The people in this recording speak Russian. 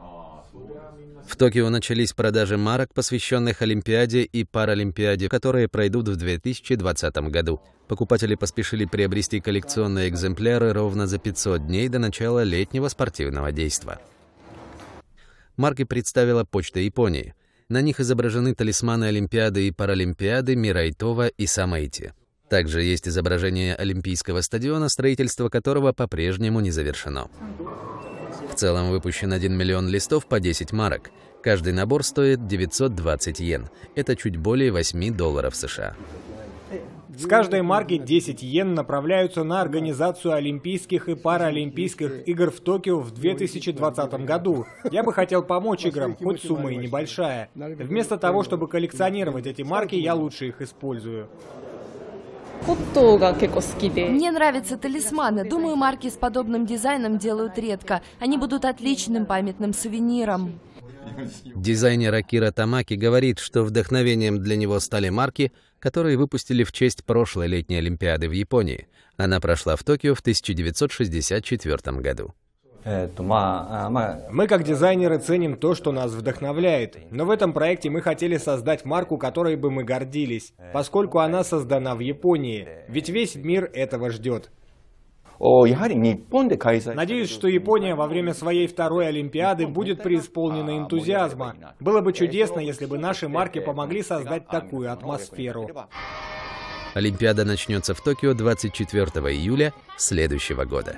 А, в Токио начались продажи марок, посвященных Олимпиаде и Паралимпиаде, которые пройдут в 2020 году. Покупатели поспешили приобрести коллекционные экземпляры ровно за 500 дней до начала летнего спортивного действа. Марки представила Почта Японии. На них изображены талисманы Олимпиады и Паралимпиады Мирайтова и Самайти. Также есть изображение Олимпийского стадиона, строительство которого по-прежнему не завершено. В целом выпущен 1 миллион листов по 10 марок. Каждый набор стоит 920 йен. Это чуть более 8 долларов США. С каждой марки 10 йен направляются на организацию Олимпийских и Паралимпийских игр в Токио в 2020 году. Я бы хотел помочь играм, хоть сумма и небольшая. Вместо того, чтобы коллекционировать эти марки, я лучше их использую. Мне нравятся талисманы. Думаю, марки с подобным дизайном делают редко. Они будут отличным памятным сувениром. Дизайнер Акира Тамаки говорит, что вдохновением для него стали марки, которые выпустили в честь прошлой летней Олимпиады в Японии. Она прошла в Токио в 1964 году. А, мы как дизайнеры ценим то, что нас вдохновляет, но в этом проекте мы хотели создать марку, которой бы мы гордились, э, поскольку она создана в Японии, э, ведь весь мир этого ждет. Надеюсь, что Япония во время своей второй Олимпиады будет преисполнена энтузиазма. Было бы чудесно, если бы наши марки помогли создать такую атмосферу. Олимпиада начнется в Токио 24 июля следующего года.